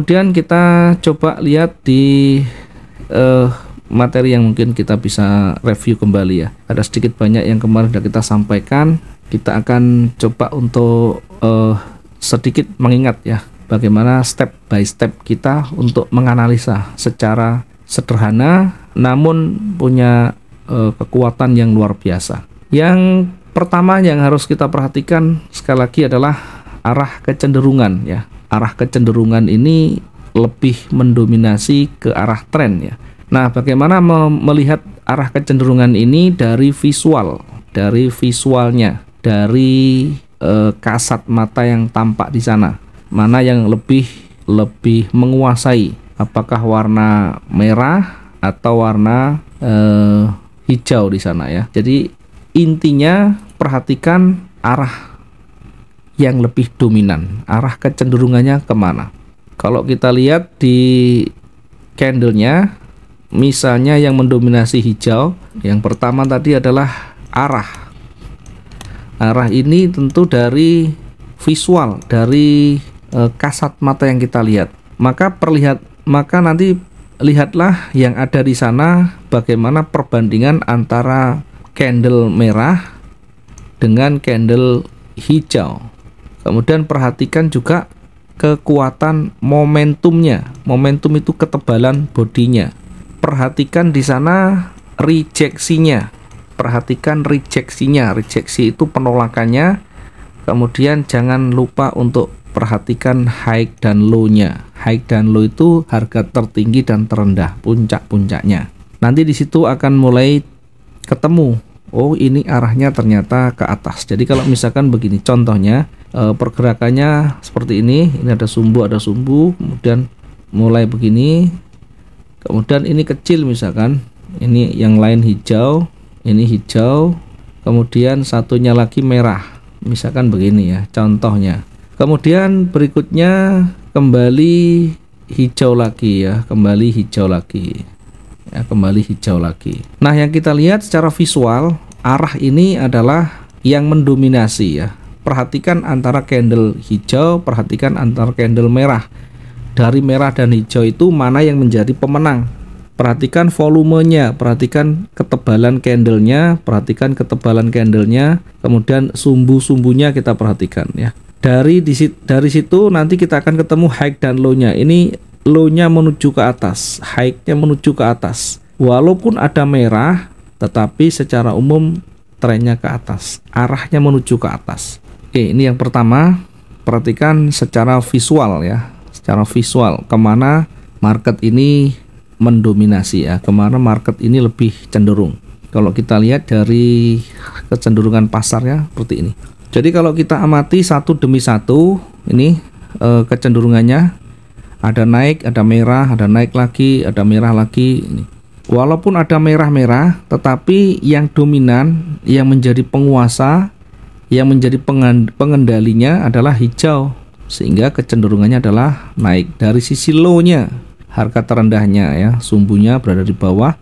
kemudian kita coba lihat di uh, materi yang mungkin kita bisa review kembali ya ada sedikit banyak yang kemarin sudah kita sampaikan kita akan coba untuk uh, sedikit mengingat ya bagaimana step by step kita untuk menganalisa secara sederhana namun punya uh, kekuatan yang luar biasa yang pertama yang harus kita perhatikan sekali lagi adalah arah kecenderungan ya arah kecenderungan ini lebih mendominasi ke arah tren ya. Nah, bagaimana melihat arah kecenderungan ini dari visual, dari visualnya, dari e, kasat mata yang tampak di sana? Mana yang lebih lebih menguasai? Apakah warna merah atau warna e, hijau di sana ya? Jadi intinya perhatikan arah yang lebih dominan arah kecenderungannya kemana kalau kita lihat di candlenya misalnya yang mendominasi hijau yang pertama tadi adalah arah arah ini tentu dari visual dari e, kasat mata yang kita lihat maka perlihat maka nanti lihatlah yang ada di sana bagaimana perbandingan antara candle merah dengan candle hijau Kemudian perhatikan juga kekuatan momentumnya. Momentum itu ketebalan bodinya. Perhatikan di sana rejeksinya. Perhatikan rejeksinya. Rejeksi itu penolakannya. Kemudian jangan lupa untuk perhatikan high dan low-nya. High dan low itu harga tertinggi dan terendah, puncak-puncaknya. Nanti di situ akan mulai ketemu. Oh, ini arahnya ternyata ke atas. Jadi kalau misalkan begini contohnya, e, pergerakannya seperti ini ini ada sumbu ada sumbu kemudian mulai begini kemudian ini kecil misalkan ini yang lain hijau ini hijau kemudian satunya lagi merah misalkan begini ya contohnya kemudian berikutnya kembali hijau lagi ya kembali hijau lagi ya kembali hijau lagi nah yang kita lihat secara visual arah ini adalah yang mendominasi ya perhatikan antara candle hijau, perhatikan antara candle merah. Dari merah dan hijau itu mana yang menjadi pemenang? Perhatikan volumenya, perhatikan ketebalan candlenya, perhatikan ketebalan candlenya, kemudian sumbu-sumbunya kita perhatikan ya. Dari disit, dari situ nanti kita akan ketemu high dan low-nya. Ini low-nya menuju ke atas, high-nya menuju ke atas. Walaupun ada merah, tetapi secara umum trennya ke atas, arahnya menuju ke atas. Oke, ini yang pertama, perhatikan secara visual ya, secara visual kemana market ini mendominasi ya, kemana market ini lebih cenderung. Kalau kita lihat dari kecenderungan pasarnya seperti ini. Jadi kalau kita amati satu demi satu, ini e, kecenderungannya ada naik, ada merah, ada naik lagi, ada merah lagi. Ini. Walaupun ada merah-merah, tetapi yang dominan, yang menjadi penguasa yang menjadi pengendalinya adalah hijau sehingga kecenderungannya adalah naik dari sisi low-nya harga terendahnya ya sumbunya berada di bawah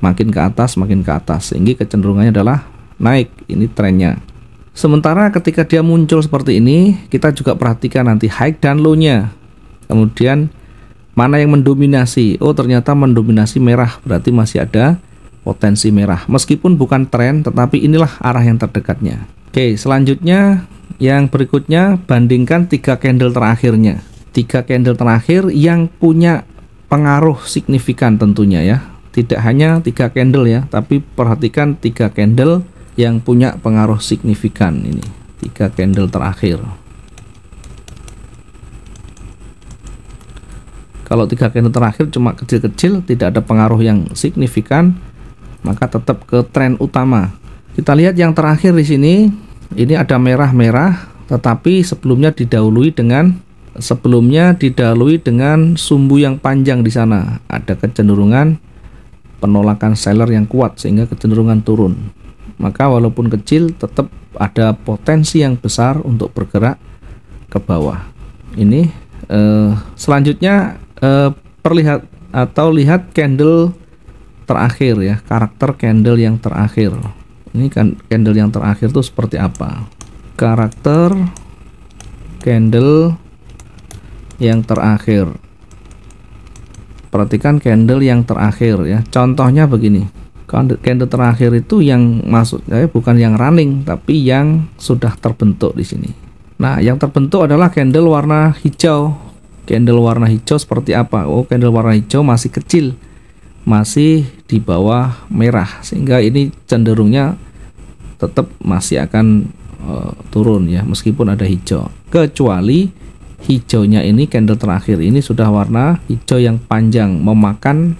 makin ke atas makin ke atas sehingga kecenderungannya adalah naik ini trennya sementara ketika dia muncul seperti ini kita juga perhatikan nanti high dan low-nya kemudian mana yang mendominasi oh ternyata mendominasi merah berarti masih ada potensi merah meskipun bukan tren tetapi inilah arah yang terdekatnya Oke, selanjutnya yang berikutnya bandingkan tiga candle terakhirnya. Tiga candle terakhir yang punya pengaruh signifikan tentunya ya. Tidak hanya tiga candle ya, tapi perhatikan tiga candle yang punya pengaruh signifikan ini. Tiga candle terakhir. Kalau tiga candle terakhir cuma kecil-kecil, tidak ada pengaruh yang signifikan, maka tetap ke tren utama kita lihat yang terakhir di sini, ini ada merah-merah, tetapi sebelumnya didahului dengan sebelumnya didahului dengan sumbu yang panjang di sana. Ada kecenderungan penolakan seller yang kuat sehingga kecenderungan turun. Maka walaupun kecil tetap ada potensi yang besar untuk bergerak ke bawah. Ini eh, selanjutnya eh, perlihat atau lihat candle terakhir ya, karakter candle yang terakhir ini kan candle yang terakhir tuh seperti apa karakter candle yang terakhir perhatikan candle yang terakhir ya contohnya begini candle terakhir itu yang masuk ya bukan yang running tapi yang sudah terbentuk di sini nah yang terbentuk adalah candle warna hijau candle warna hijau seperti apa oh candle warna hijau masih kecil masih di bawah merah sehingga ini cenderungnya tetap masih akan uh, turun ya meskipun ada hijau kecuali hijaunya ini candle terakhir ini sudah warna hijau yang panjang memakan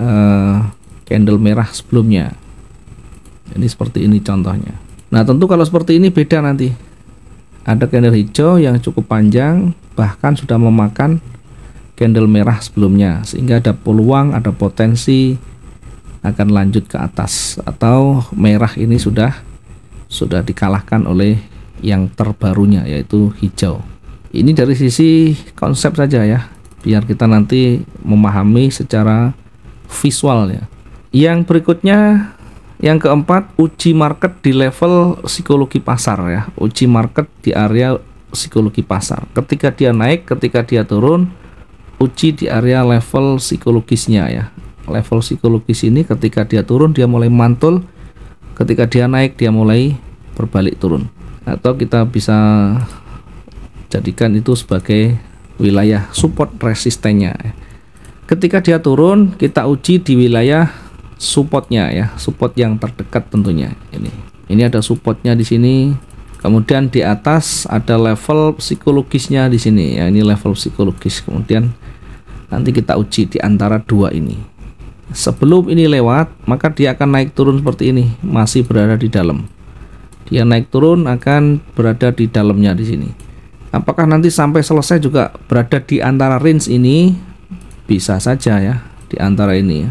uh, candle merah sebelumnya ini seperti ini contohnya nah tentu kalau seperti ini beda nanti ada candle hijau yang cukup panjang bahkan sudah memakan candle merah sebelumnya sehingga ada peluang ada potensi akan lanjut ke atas atau merah ini sudah sudah dikalahkan oleh yang terbarunya yaitu hijau ini dari sisi konsep saja ya biar kita nanti memahami secara visual ya yang berikutnya yang keempat uji market di level psikologi pasar ya uji market di area psikologi pasar ketika dia naik ketika dia turun uji di area level psikologisnya ya level psikologis ini ketika dia turun dia mulai mantul ketika dia naik dia mulai berbalik turun atau kita bisa jadikan itu sebagai wilayah support resistennya ketika dia turun kita uji di wilayah supportnya ya support yang terdekat tentunya ini ini ada supportnya di sini kemudian di atas ada level psikologisnya di sini ya ini level psikologis kemudian nanti kita uji di antara dua ini sebelum ini lewat maka dia akan naik turun seperti ini masih berada di dalam dia naik turun akan berada di dalamnya di sini apakah nanti sampai selesai juga berada di antara range ini bisa saja ya di antara ini ya.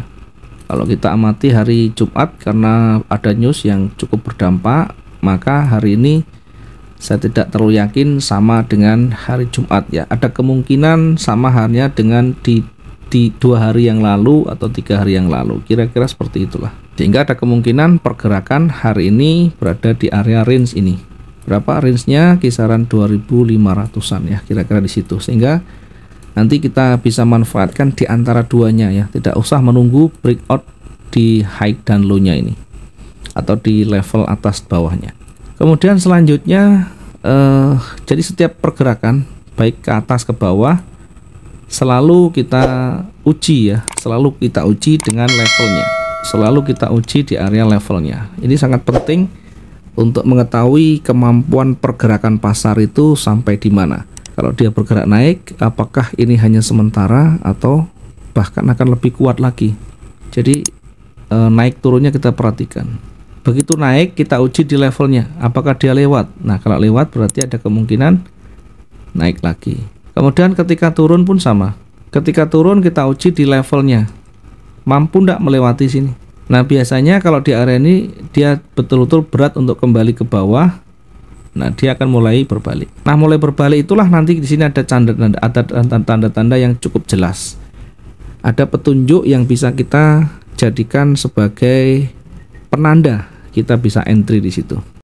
kalau kita amati hari Jumat karena ada news yang cukup berdampak maka hari ini saya tidak terlalu yakin sama dengan hari Jumat ya ada kemungkinan sama halnya dengan di di dua hari yang lalu atau tiga hari yang lalu kira-kira seperti itulah sehingga ada kemungkinan pergerakan hari ini berada di area range ini berapa range-nya kisaran 2500-an ya kira-kira di situ sehingga nanti kita bisa manfaatkan di antara duanya ya tidak usah menunggu breakout di high dan low-nya ini atau di level atas bawahnya kemudian selanjutnya eh, jadi setiap pergerakan baik ke atas ke bawah selalu kita uji ya, selalu kita uji dengan levelnya. Selalu kita uji di area levelnya. Ini sangat penting untuk mengetahui kemampuan pergerakan pasar itu sampai di mana. Kalau dia bergerak naik, apakah ini hanya sementara atau bahkan akan lebih kuat lagi. Jadi eh, naik turunnya kita perhatikan. Begitu naik kita uji di levelnya, apakah dia lewat. Nah, kalau lewat berarti ada kemungkinan naik lagi. Kemudian ketika turun pun sama. Ketika turun kita uji di levelnya. Mampu tidak melewati sini. Nah biasanya kalau di area ini dia betul-betul berat untuk kembali ke bawah. Nah dia akan mulai berbalik. Nah mulai berbalik itulah nanti di sini ada tanda-tanda ada tanda-tanda yang cukup jelas. Ada petunjuk yang bisa kita jadikan sebagai penanda kita bisa entry di situ.